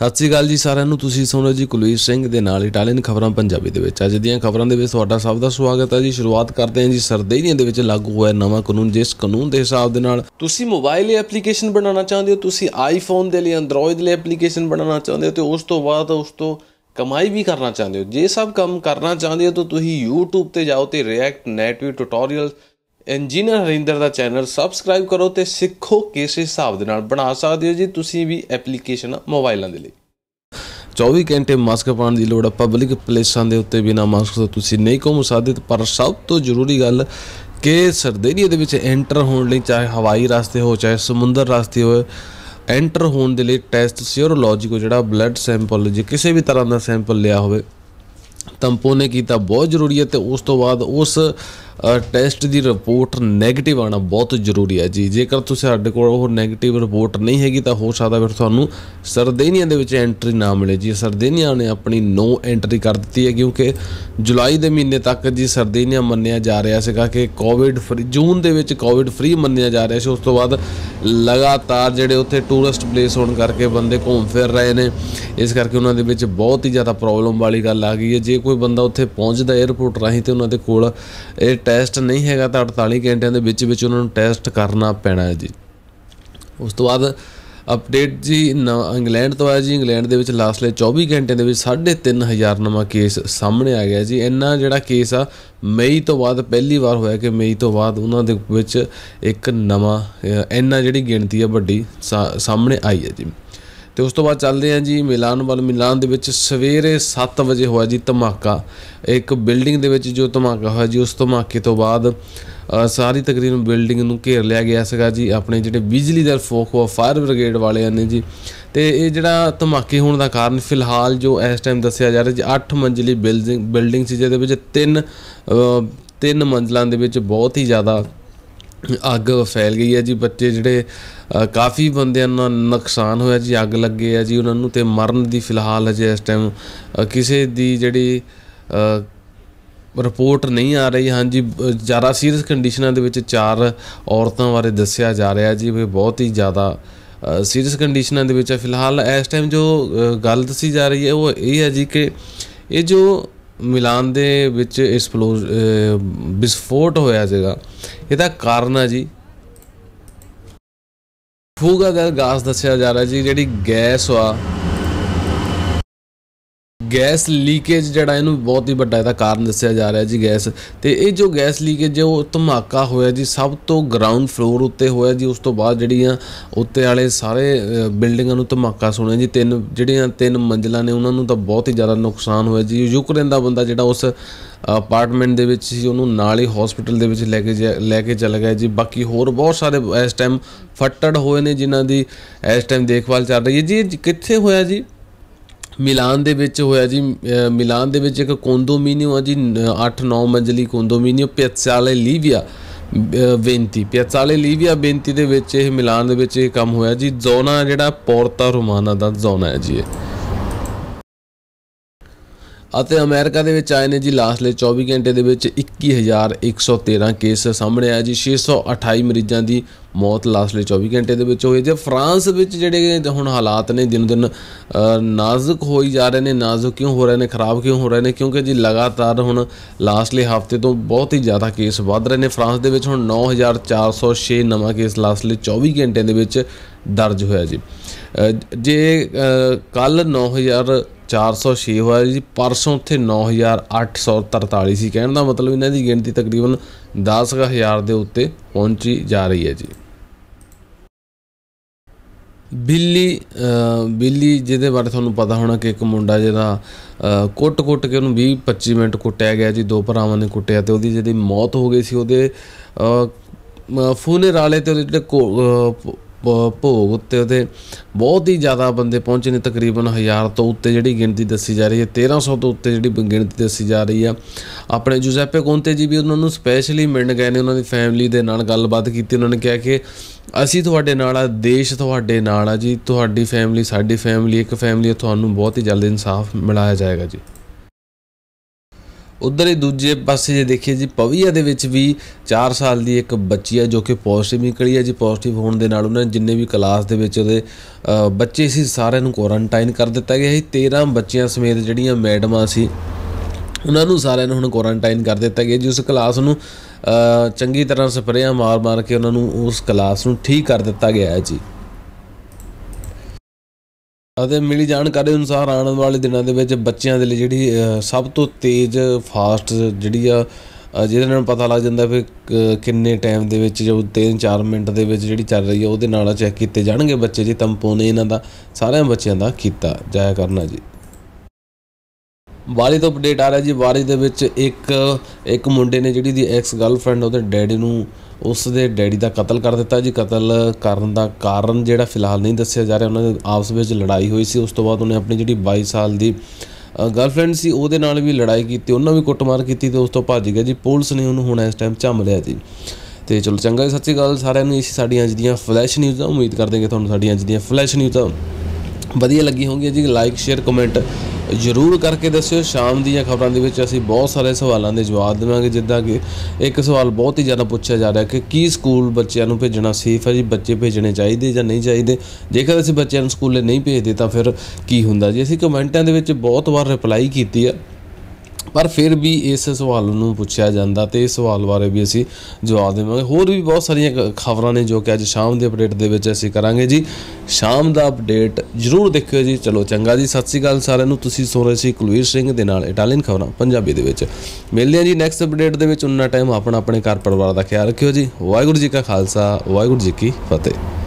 ਸਤਿ ਸ਼੍ਰੀ ਅਕਾਲ ਜੀ ਸਾਰਿਆਂ ਨੂੰ ਤੁਸੀਂ ਸੁਣ ਰਹੇ ਜੀ ਕੁਲਵੀਰ ਸਿੰਘ ਦੇ ਨਾਲ ਇਟਾਲੀਅਨ ਖਬਰਾਂ ਪੰਜਾਬੀ ਦੇ ਵਿੱਚ ਅੱਜ ਦੀਆਂ ਖਬਰਾਂ ਦੇ ਵਿੱਚ ਤੁਹਾਡਾ ਸਭ ਦਾ ਸਵਾਗਤ ਹੈ ਜੀ ਸ਼ੁਰੂਆਤ ਕਰਦੇ ਹਾਂ ਜੀ ਸਰਦੇਈਆਂ ਦੇ ਵਿੱਚ ਲਾਗੂ ਹੋਇਆ ਨਵਾਂ ਕਾਨੂੰਨ ਜਿਸ ਕਾਨੂੰਨ ਦੇ ਹਿਸਾਬ ਦੇ ਨਾਲ ਤੁਸੀਂ ਮੋਬਾਈਲ ਐਪਲੀਕੇਸ਼ਨ ਬਣਾਉਣਾ ਚਾਹੁੰਦੇ ਹੋ ਤੁਸੀਂ ਆਈਫੋਨ ਦੇ ਲਈ ਐਂਡਰੋਇਡ ਲਈ ਐਪਲੀਕੇਸ਼ਨ ਬਣਾਉਣਾ ਚਾਹੁੰਦੇ ਹੋ ਤੇ ਉਸ ਤੋਂ ਬਾਅਦ ਉਸ ਤੋਂ ਕਮਾਈ ਵੀ ਕਰਨਾ ਚਾਹੁੰਦੇ ਹੋ ਜੇ ਸਭ ਕੰਮ ਕਰਨਾ ਚਾਹੁੰਦੇ ਹੋ ਤਾਂ ਤੁਸੀਂ YouTube ਤੇ ਜਾਓ ਤੇ React Native Tutorials engineer Harinder ਦਾ ਚੈਨਲ ਸਬਸਕ੍ਰਾਈਬ ਕਰੋ ਤੇ ਸਿੱਖੋ ਕਿਸ ਹਿਸਾਬ ਦੇ ਨਾਲ ਬਣਾ ਸਕਦੇ ਹੋ ਜੀ ਤੁਸੀਂ ਵੀ ਐਪਲੀਕੇਸ਼ਨ ਮੋਬਾਈਲਾਂ ਦੇ ਲਈ 24 ਘੰਟੇ ਮਾਸਕ ਪਾਉਣ ਦੀ ਲੋੜ ਹੈ ਪਬਲਿਕ ਪਲੇਸਾਂ ਦੇ ਉੱਤੇ ਬਿਨਾ ਮਾਸਕ ਤੋਂ ਤੁਸੀਂ ਨਹੀਂ ਕੋ ਮੁਸਾਦਿਤ ਪਰ ਸਭ ਤੋਂ ਜ਼ਰੂਰੀ ਗੱਲ ਕਿ ਸਰਦੇਰੀਏ ਦੇ ਵਿੱਚ ਐਂਟਰ ਹੋਣ ਲਈ ਚਾਹੇ ਹਵਾਈ ਰਸਤੇ ਹੋ ਚਾਹੇ ਸਮੁੰਦਰ ਰਸਤੇ ਹੋ ਐਂਟਰ ਹੋਣ ਦੇ ਲਈ ਟੈਸਟ ਸੀਰੋਲੋਜੀ ਕੋ ਜਿਹੜਾ ਬਲੱਡ ਸੈਂਪਲ ਜੇ ਕਿਸੇ ਵੀ ਤਰ੍ਹਾਂ ਦਾ ਸੈਂਪਲ ਲਿਆ ਹੋਵੇ ਤੰਪੋ ਨੇ ਕੀਤਾ ਬਹੁਤ ਜ਼ਰੂਰੀ ਹੈ ਤੇ ਉਸ ਤੋਂ ਬਾਅਦ ਉਸ ਟੈਸਟ ਦੀ ਰਿਪੋਰਟ 네ਗੇਟਿਵ ਆਣਾ ਬਹੁਤ ਜ਼ਰੂਰੀ ਹੈ ਜੀ ਜੇਕਰ ਤੁਸੀਂ ਸਾਡੇ ਕੋਲ ਉਹ 네ਗੇਟਿਵ ਰਿਪੋਰਟ ਨਹੀਂ ਹੈਗੀ ਤਾਂ ਹੋ ਸਕਦਾ ਫਿਰ ਤੁਹਾਨੂੰ ਸਰਦੇਨੀਆ ਦੇ ਵਿੱਚ ਐਂਟਰੀ ਨਾ ਮਿਲੇ ਜੀ ਸਰਦੇਨੀਆ ਨੇ ਆਪਣੀ ਨੋ ਐਂਟਰੀ ਕਰ ਦਿੱਤੀ ਹੈ ਕਿਉਂਕਿ ਜੁਲਾਈ ਦੇ ਮਹੀਨੇ ਤੱਕ ਜੀ ਸਰਦੇਨੀਆ ਮੰਨਿਆ ਜਾ ਰਿਹਾ ਸੀਗਾ ਕਿ ਕੋਵਿਡ ਫ੍ਰੀ ਜੂਨ ਦੇ ਵਿੱਚ ਕੋਵਿਡ ਫ੍ਰੀ ਮੰਨਿਆ ਜਾ ਰਿਹਾ ਸੀ ਉਸ ਤੋਂ ਬਾਅਦ ਲਗਾਤਾਰ ਜਿਹੜੇ ਉੱਥੇ ਟੂਰਿਸਟ ਪਲੇਸ ਹੋਣ ਕਰਕੇ ਬੰਦੇ ਘੁੰਮ ਫਿਰ ਰਹੇ ਨੇ ਇਸ ਕਰਕੇ ਉਹਨਾਂ ਦੇ ਵਿੱਚ ਬਹੁਤ ਹੀ ਜ਼ਿਆਦਾ ਪ੍ਰੋਬਲਮ ਵਾਲੀ ਗੱਲ ਆ ਗਈ ਹੈ ਜੇ ਕੋਈ ਬੰਦਾ ਉੱਥੇ ਪਹੁੰਚਦਾ 에어ਪੋਰਟ ਰਾਹੀਂ ਤੇ ਉਹਨਾਂ ਦੇ ਕੋਲ ਇਹ ਟੈਸਟ ਨਹੀਂ ਹੈਗਾ ਤਾਂ 48 ਘੰਟਿਆਂ ਦੇ ਵਿੱਚ ਵਿੱਚ ਉਹਨਾਂ ਨੂੰ ਟੈਸਟ ਕਰਨਾ ਪੈਣਾ ਹੈ ਜੀ ਉਸ ਤੋਂ ਬਾਅਦ ਅਪਡੇਟ ਜੀ ਇੰਗਲੈਂਡ ਤੋਂ ਆਇਆ ਜੀ ਇੰਗਲੈਂਡ ਦੇ ਵਿੱਚ ਲਾਸਟਲੇ 24 ਘੰਟੇ ਦੇ ਵਿੱਚ 3500 ਨਵਾਂ ਕੇਸ ਸਾਹਮਣੇ ਆ ਗਿਆ ਜੀ ਇੰਨਾ ਜਿਹੜਾ ਕੇਸ ਆ ਮਈ ਤੋਂ ਬਾਅਦ ਪਹਿਲੀ ਵਾਰ ਹੋਇਆ ਕਿ ਮਈ ਤੋਂ ਬਾਅਦ ਉਹਨਾਂ ਦੇ ਵਿੱਚ ਇੱਕ ਨਵਾਂ ਇੰਨਾ ਜਿਹੜੀ ਗਿਣਤੀ ਆ ਵੱਡੀ ਸਾਹਮਣੇ ਆਈ ਹੈ ਜੀ ਤੇ ਉਸ ਤੋਂ ਬਾਅਦ ਚੱਲਦੇ ਆਂ ਜੀ ਮਿਲਾਨ ਵੱਲ ਮਿਲਾਨ ਦੇ ਵਿੱਚ ਸਵੇਰੇ 7 ਵਜੇ ਹੋਇਆ ਜੀ ਧਮਾਕਾ ਇੱਕ ਬਿਲਡਿੰਗ ਦੇ ਵਿੱਚ ਜੋ ਧਮਾਕਾ ਹੋਇਆ ਜੀ ਉਸ ਧਮਾਕੇ ਤੋਂ ਬਾਅਦ ਸਾਰੀ ਤਕਰੀਬਨ ਬਿਲਡਿੰਗ ਨੂੰ ਘੇਰ ਲਿਆ ਗਿਆ ਸੀਗਾ ਜੀ ਆਪਣੇ ਜਿਹੜੇ ਬਿਜਲੀ ਫੋਕ ਹੋ ਫਾਇਰ ਬ੍ਰਿਗੇਡ ਵਾਲਿਆਂ ਨੇ ਜੀ ਤੇ ਇਹ ਜਿਹੜਾ ਧਮਾਕੇ ਹੋਣ ਦਾ ਕਾਰਨ ਫਿਲਹਾਲ ਜੋ ਇਸ ਟਾਈਮ ਦੱਸਿਆ ਜਾ ਰਿਹਾ ਜੀ 8 ਮੰਜ਼ਲੀ ਬਿਲਡਿੰਗ ਬਿਲਡਿੰਗ ਸੀ ਜਿਹਦੇ ਵਿੱਚ ਤਿੰਨ ਤਿੰਨ ਮੰਜ਼ਲਾਂ ਦੇ ਵਿੱਚ ਬਹੁਤ ਹੀ ਜ਼ਿਆਦਾ ਅੱਗ ਫੈਲ ਗਈ ਹੈ ਜੀ ਬੱਚੇ ਜਿਹੜੇ ਕਾਫੀ ਬੰਦਿਆਂ ਨੂੰ ਨੁਕਸਾਨ ਹੋਇਆ ਜੀ ਅੱਗ ਲੱਗੇ ਆ ਜੀ ਉਹਨਾਂ ਨੂੰ ਤੇ ਮਰਨ ਦੀ ਫਿਲਹਾਲ ਅਜੇ ਇਸ ਟਾਈਮ ਕਿਸੇ ਦੀ ਜਿਹੜੀ ਰਿਪੋਰਟ ਨਹੀਂ ਆ ਰਹੀ ਹਾਂਜੀ ਜ਼ਿਆਦਾ ਸੀਰੀਅਸ ਕੰਡੀਸ਼ਨਾਂ ਦੇ ਵਿੱਚ ਚਾਰ ਔਰਤਾਂ ਬਾਰੇ ਦੱਸਿਆ ਜਾ ਰਿਹਾ ਜੀ ਵੀ ਬਹੁਤ ਹੀ ਜ਼ਿਆਦਾ ਸੀਰੀਅਸ ਕੰਡੀਸ਼ਨਾਂ ਦੇ ਵਿੱਚ ਫਿਲਹਾਲ ਇਸ ਟਾਈਮ ਜੋ ਗੱਲ ਦੱਸੀ ਜਾ ਰਹੀ ਹੈ ਉਹ ਇਹ ਹੈ ਜੀ ਕਿ ਇਹ ਜੋ ਮਿਲਾਨ ਦੇ ਵਿੱਚ ਇਸ ਵਿਸਫੋਟ ਹੋਇਆ ਸੀਗਾ ਇਹਦਾ ਕਾਰਨ ਹੈ ਜੀ ਫੂਗਾ ਦਾ ਗੈਸ ਦੱਸਿਆ ਜਾ ਰਿਹਾ ਜੀ ਜਿਹੜੀ ਗੈਸ ਆ ਗੈਸ ਲੀਕੇਜ ਜਿਹੜਾ ਇਹਨੂੰ ਬਹੁਤ ਹੀ ਵੱਡਾ ਇਹਦਾ ਕਾਰਨ ਦੱਸਿਆ ਜਾ ਰਿਹਾ ਜੀ ਗੈਸ ਤੇ ਇਹ ਜੋ ਗੈਸ ਲੀਕੇਜ ਉਹ ਧਮਾਕਾ ਹੋਇਆ ਜੀ ਸਭ ਤੋਂ ਗਰਾਊਂਡ ਫਲੋਰ ਉੱਤੇ ਹੋਇਆ ਜੀ ਉਸ ਤੋਂ ਬਾਅਦ ਜਿਹੜੀਆਂ ਉੱਤੇ ਵਾਲੇ ਸਾਰੇ ਬਿਲਡਿੰਗਾਂ ਨੂੰ ਧਮਾਕਾ ਸੁਣਿਆ ਜੀ ਤਿੰਨ ਜਿਹੜੀਆਂ ਤਿੰਨ ਮੰਜ਼ਲਾਂ ਨੇ ਉਹਨਾਂ ਨੂੰ ਤਾਂ ਬਹੁਤ ਹੀ ਜ਼ਿਆਦਾ ਨੁਕਸਾਨ ਹੋਇਆ ਜੀ ਯੂਕਰੇਨ ਦਾ ਬੰਦਾ ਜਿਹੜਾ ਉਸ ਅਪਾਰਟਮੈਂਟ ਦੇ ਵਿੱਚ ਸੀ ਉਹਨੂੰ ਨਾਲ ਹੀ ਹਸਪੀਟਲ ਦੇ ਵਿੱਚ ਲੈ ਕੇ ਲੈ ਕੇ ਚਲਾ ਗਿਆ ਜੀ ਬਾਕੀ ਹੋਰ ਬਹੁਤ ਸਾਰੇ ਇਸ ਟਾਈਮ ਫੱਟੜ ਹੋਏ ਨੇ ਜਿਨ੍ਹਾਂ ਦੀ ਇਸ ਟਾਈਮ ਦੇਖਭਾਲ ਚੱਲ ਰਹੀ ਹੈ ਜੀ ਕਿੱਥੇ ਹੋਇਆ ਜੀ ਮਿਲਾਨ ਦੇ ਵਿੱਚ ਹੋਇਆ ਜੀ ਮਿਲਾਨ ਦੇ ਵਿੱਚ ਇੱਕ ਕੋਂਡੋਮੀਨੀਅਮ ਆ ਜੀ 8-9 ਮੰਜ਼ਲੀ ਕੋਂਡੋਮੀਨੀਅਮ ਪਿਆਸਾਲੇ ਲੀਵੀਆ ਬੇਨਤੀ ਪਿਆਸਾਲੇ ਲੀਵੀਆ ਬੇਨਤੀ ਦੇ ਵਿੱਚ ਇਹ ਮਿਲਾਨ ਦੇ ਵਿੱਚ ਇਹ ਕੰਮ ਹੋਇਆ ਜੀ ਜ਼ੋਨਾ ਜਿਹੜਾ ਪੋਰਤਾ ਰੋਮਾਨਾ ਦਾ ਜ਼ੋਨਾ ਹੈ ਜੀ ਇਹ ਅਤੇ ਅਮਰੀਕਾ ਦੇ ਵਿੱਚ ਆਏ ਨੇ ਜੀ ਲਾਸਟਲੇ 24 ਘੰਟੇ ਦੇ ਵਿੱਚ 21113 ਕੇਸ ਸਾਹਮਣੇ ਆਇਆ ਜੀ 628 ਮਰੀਜ਼ਾਂ ਦੀ ਮੌਤ ਲਾਸਟਲੇ 24 ਘੰਟੇ ਦੇ ਵਿੱਚ ਹੋਈ ਜੇ ਫਰਾਂਸ ਵਿੱਚ ਜਿਹੜੇ ਹੁਣ ਹਾਲਾਤ ਨੇ ਦਿਨ ਦਿਨ ਨਾਜ਼ੁਕ ਹੋਈ ਜਾ ਰਹੇ ਨੇ ਨਾਜ਼ੁਕ ਕਿਉਂ ਹੋ ਰਹੇ ਨੇ ਖਰਾਬ ਕਿਉਂ ਹੋ ਰਹੇ ਨੇ ਕਿਉਂਕਿ ਜੀ ਲਗਾਤਾਰ ਹੁਣ ਲਾਸਟਲੇ ਹਫਤੇ ਤੋਂ ਬਹੁਤ ਹੀ ਜ਼ਿਆਦਾ ਕੇਸ ਵੱਧ ਰਹੇ ਨੇ ਫਰਾਂਸ ਦੇ ਵਿੱਚ ਹੁਣ 9406 ਨਵਾਂ ਕੇਸ ਲਾਸਟਲੇ 24 ਘੰਟੇ ਦੇ ਵਿੱਚ ਦਰਜ ਹੋਇਆ ਜੀ ਜੇ ਕੱਲ 9000 406 ਹੋਇਆ ਜੀ ਪਰਸੋਂ ਉੱਥੇ 9843 ਸੀ ਕਹਿਣ ਦਾ ਮਤਲਬ ਇਹਨਾਂ ਦੀ ਗਿਣਤੀ ਤਕਰੀਬਨ 10000 ਦੇ ਉੱਤੇ ਪਹੁੰਚੀ ਜਾ ਰਹੀ ਹੈ ਜੀ ਬਿੱਲੀ ਬਿੱਲੀ ਜਿਹਦੇ ਬਾਰੇ ਤੁਹਾਨੂੰ ਪਤਾ ਹੋਣਾ ਕਿ ਇੱਕ ਮੁੰਡਾ ਜਿਹੜਾ ਕੁੱਟ-ਕੁੱਟ ਕੇ ਉਹਨੂੰ 20 25 ਮਿੰਟ ਕੁੱਟਿਆ ਗਿਆ ਜੀ ਦੋ ਭਰਾਵਾਂ ਨੇ ਕੁੱਟਿਆ ਤੇ ਉਹਦੀ ਜਿਹੜੀ ਮੌਤ ਹੋ ਗਈ ਸੀ ਉਹਦੇ ਫੂਨੇ ਰਾਲੇ ਤੇ ਉਹਦੇ ਜਿਹੜੇ ਭੋਗ ਉੱਤੇ ਉਹਦੇ ਬਹੁਤ ਹੀ ਜ਼ਿਆਦਾ ਬੰਦੇ ਪਹੁੰਚੇ ਨੇ ਤਕਰੀਬਨ 1000 ਤੋਂ ਉੱਤੇ ਜਿਹੜੀ ਗਿਣਤੀ ਦੱਸੀ ਜਾ ਰਹੀ ਹੈ 1300 ਤੋਂ ਉੱਤੇ ਜਿਹੜੀ ਗਿਣਤੀ ਦੱਸੀ ਜਾ ਰਹੀ ਆ ਆਪਣੇ ਜੁਜ਼ੈਪੇ ਕੋਂਤੇ ਜੀ ਵੀ ਉਹਨਾਂ ਨੂੰ ਸਪੈਸ਼ਲੀ ਮਿਲਣ ਗਏ ਨੇ ਉਹਨਾਂ ਦੀ ਫੈਮਿਲੀ ਦੇ ਨਾਲ ਗੱਲਬਾਤ ਕੀਤੀ ਉਹਨਾਂ ਨੇ ਕਿਹਾ ਕਿ ਅਸੀਂ ਤੁਹਾਡੇ ਨਾਲ ਆ ਦੇਸ਼ ਤੁਹਾਡੇ ਨਾਲ ਆ ਜੀ ਤੁਹਾਡੀ ਫੈਮਿਲੀ ਸਾਡੀ ਫੈਮਿਲੀ ਇੱਕ ਫੈਮਿਲੀ ਤੁਹਾਨੂੰ ਬਹੁਤ ਹੀ ਜਲਦੀ ਇਨਸਾਫ ਮਿਲਾਇਆ ਜਾਏਗਾ ਜੀ ਉਧਰ ਹੀ ਦੂਜੇ ਪਾਸੇ ਜੇ ਦੇਖੀਏ ਜੀ ਪਵੀਆ ਦੇ ਵਿੱਚ ਵੀ 4 ਸਾਲ ਦੀ ਇੱਕ ਬੱਚੀ ਹੈ ਜੋ ਕਿ ਪੋਜ਼ਿਟਿਵ ਨਿਕਲੀ ਹੈ ਜੀ ਪੋਜ਼ਿਟਿਵ ਹੋਣ ਦੇ ਨਾਲ ਉਹਨਾਂ ਨੇ ਜਿੰਨੇ ਵੀ ਕਲਾਸ ਦੇ ਵਿੱਚ ਉਹਦੇ ਬੱਚੇ ਸੀ ਸਾਰਿਆਂ ਨੂੰ ਕੁਆਰੰਟਾਈਨ ਕਰ ਦਿੱਤਾ ਗਿਆ ਸੀ 13 ਬੱਚਿਆਂ ਸਮੇਤ ਜਿਹੜੀਆਂ ਮੈਡਮਾਂ ਸੀ ਉਹਨਾਂ ਨੂੰ ਸਾਰਿਆਂ ਨੂੰ ਹੁਣ ਕੁਆਰੰਟਾਈਨ ਕਰ ਦਿੱਤਾ ਗਿਆ ਜੀ ਉਸ ਕਲਾਸ ਨੂੰ ਚੰਗੀ ਤਰ੍ਹਾਂ ਸਪਰੇਆ ਮਾਰ-ਮਾਰ ਕੇ ਉਹਨਾਂ ਨੂੰ ਉਸ ਕਲਾਸ ਨੂੰ ਠੀਕ ਕਰ ਦਿੱਤਾ ਗਿਆ ਹੈ ਜੀ ਅਤੇ ਮਿਲੀ ਜਾਣਕਾਰੀ ਅਨੁਸਾਰ ਆਉਣ ਵਾਲੇ ਦਿਨਾਂ ਦੇ ਵਿੱਚ ਬੱਚਿਆਂ ਦੇ ਲਈ ਜਿਹੜੀ ਸਭ ਤੋਂ ਤੇਜ਼ ਫਾਸਟ ਜਿਹੜੀ ਆ ਜਿਹਦੇ ਨਾਲ ਪਤਾ ਲੱਗ ਜਾਂਦਾ ਵੀ ਕਿੰਨੇ ਟਾਈਮ ਦੇ ਵਿੱਚ ਜੋ 3-4 ਮਿੰਟ ਦੇ ਵਿੱਚ ਜਿਹੜੀ ਚੱਲ ਰਹੀ ਹੈ ਉਹਦੇ ਨਾਲ ਚੈੱਕ ਕੀਤੇ ਜਾਣਗੇ ਬੱਚੇ ਜੀ ਤੰਪੋ ਨੇ ਇਹਨਾਂ ਦਾ ਸਾਰਿਆਂ ਬੱਚਿਆਂ ਦਾ ਕੀਤਾ ਜਾਇਆ ਕਰਨਾ ਜੀ ਵਾਲੀ ਤੋਂ ਅਪਡੇਟ ਆ ਰਿਹਾ ਜੀ ਵਾਰੀ ਦੇ ਵਿੱਚ ਇੱਕ ਇੱਕ ਮੁੰਡੇ ਨੇ ਜਿਹੜੀ ਦੀ ਐਕਸ ਗਰਲਫ੍ਰੈਂਡ ਉਹਦੇ ਡੈਡੀ ਨੂੰ ਉਸ ਦੇ ਡੈਡੀ ਦਾ ਕਤਲ ਕਰ ਦਿੱਤਾ ਜੀ ਕਤਲ ਕਰਨ ਦਾ ਕਾਰਨ ਜਿਹੜਾ ਫਿਲਹਾਲ ਨਹੀਂ ਦੱਸਿਆ ਜਾ ਰਿਹਾ ਉਹਨਾਂ ਦੇ ਆਪਸ ਵਿੱਚ ਲੜਾਈ ਹੋਈ ਸੀ ਉਸ ਤੋਂ ਬਾਅਦ ਉਹਨੇ ਆਪਣੀ ਜਿਹੜੀ 22 ਸਾਲ ਦੀ ਗਰਲਫ੍ਰੈਂਡ ਸੀ ਉਹਦੇ ਨਾਲ ਵੀ ਲੜਾਈ ਕੀਤੀ ਉਹਨਾਂ ਵੀ ਕੁੱਟਮਾਰ ਕੀਤੀ ਤੇ ਉਸ ਤੋਂ ਭੱਜ ਗਿਆ ਜੀ ਪੁਲਿਸ ਨੇ ਉਹਨੂੰ ਹੁਣ ਇਸ ਟਾਈਮ ਝੰਮ ਲਿਆ ਜੀ ਤੇ ਚਲੋ ਚੰਗਾ ਜੀ ਸੱਚੀ ਗੱਲ ਸਾਰਿਆਂ ਨੂੰ ਇਸ ਸਾਡੀਆਂ ਅੱਜ ਦੀਆਂ ਫਲੈਸ਼ ਨਿਊਜ਼ਾਂ ਉਮੀਦ ਕਰਦੇ ਹਾਂ ਕਿ ਤੁਹਾਨੂੰ ਸਾਡੀਆਂ ਅੱਜ ਦੀਆਂ ਫਲੈਸ਼ ਨਿਊਜ਼ਾਂ ਵਧੀਆ ਲੱਗੀ ਹੋਣਗੀਆਂ ਜੀ ਲਾਈਕ ਸ਼ੇਅਰ ਕਮੈਂਟ ਜ਼ਰੂਰ ਕਰਕੇ ਦੱਸਿਓ ਸ਼ਾਮ ਦੀਆਂ ਖਬਰਾਂ ਦੇ ਵਿੱਚ ਅਸੀਂ ਬਹੁਤ ਸਾਰੇ ਸਵਾਲਾਂ ਦੇ ਜਵਾਬ ਦੇਵਾਂਗੇ ਜਿੱਦਾਂ ਕਿ ਇੱਕ ਸਵਾਲ ਬਹੁਤ ਹੀ ਜ਼ਿਆਦਾ ਪੁੱਛਿਆ ਜਾ ਰਿਹਾ ਕਿ ਕੀ ਸਕੂਲ ਬੱਚਿਆਂ ਨੂੰ ਭੇਜਣਾ ਸੇਫ ਹੈ ਜੀ ਬੱਚੇ ਭੇਜਣੇ ਚਾਹੀਦੇ ਜਾਂ ਨਹੀਂ ਚਾਹੀਦੇ ਜੇਕਰ ਅਸੀਂ ਬੱਚਿਆਂ ਨੂੰ ਸਕੂਲੇ ਨਹੀਂ ਭੇਜਦੇ ਤਾਂ ਫਿਰ ਕੀ ਹੁੰਦਾ ਜੀ ਅਸੀਂ ਕਮੈਂਟਾਂ ਦੇ ਵਿੱਚ ਬਹੁਤ ਵਾਰ ਰਿਪਲਾਈ ਕੀਤੀ ਆ ਪਰ ਫਿਰ ਵੀ ਇਸ ਸਵਾਲ ਨੂੰ ਪੁੱਛਿਆ ਜਾਂਦਾ ਤੇ ਇਸ ਸਵਾਲ ਬਾਰੇ ਵੀ ਅਸੀਂ ਜਵਾਬ ਦੇਵਾਂਗੇ ਹੋਰ ਵੀ ਬਹੁਤ ਸਾਰੀਆਂ ਖਬਰਾਂ ਨੇ ਜੋ ਕਿ ਅੱਜ ਸ਼ਾਮ ਦੇ ਅਪਡੇਟ ਦੇ ਵਿੱਚ ਅਸੀਂ ਕਰਾਂਗੇ ਜੀ ਸ਼ਾਮ ਦਾ ਅਪਡੇਟ ਜਰੂਰ ਦੇਖਿਓ ਜੀ ਚਲੋ ਚੰਗਾ ਜੀ ਸਤਿ ਸ੍ਰੀ ਅਕਾਲ ਸਾਰਿਆਂ ਨੂੰ ਤੁਸੀਂ ਸੁਣ ਰਹੇ ਸੀ ਕੁਲਵੀਰ ਸਿੰਘ ਦੇ ਨਾਲ ਇਟਾਲੀਅਨ ਖਬਰਾਂ ਪੰਜਾਬੀ ਦੇ ਵਿੱਚ ਮਿਲਦੇ ਹਾਂ ਜੀ ਨੈਕਸਟ ਅਪਡੇਟ ਦੇ ਵਿੱਚ ਉਨਾ ਟਾਈਮ ਆਪਣਾ ਆਪਣੇ ਘਰ ਪਰਿਵਾਰ ਦਾ ਖਿਆਲ ਰੱਖਿਓ ਜੀ ਵਾਹਿਗੁਰੂ ਜੀ ਕਾ ਖਾਲਸਾ ਵਾਹਿਗੁਰੂ ਜੀ ਕੀ ਫਤਿਹ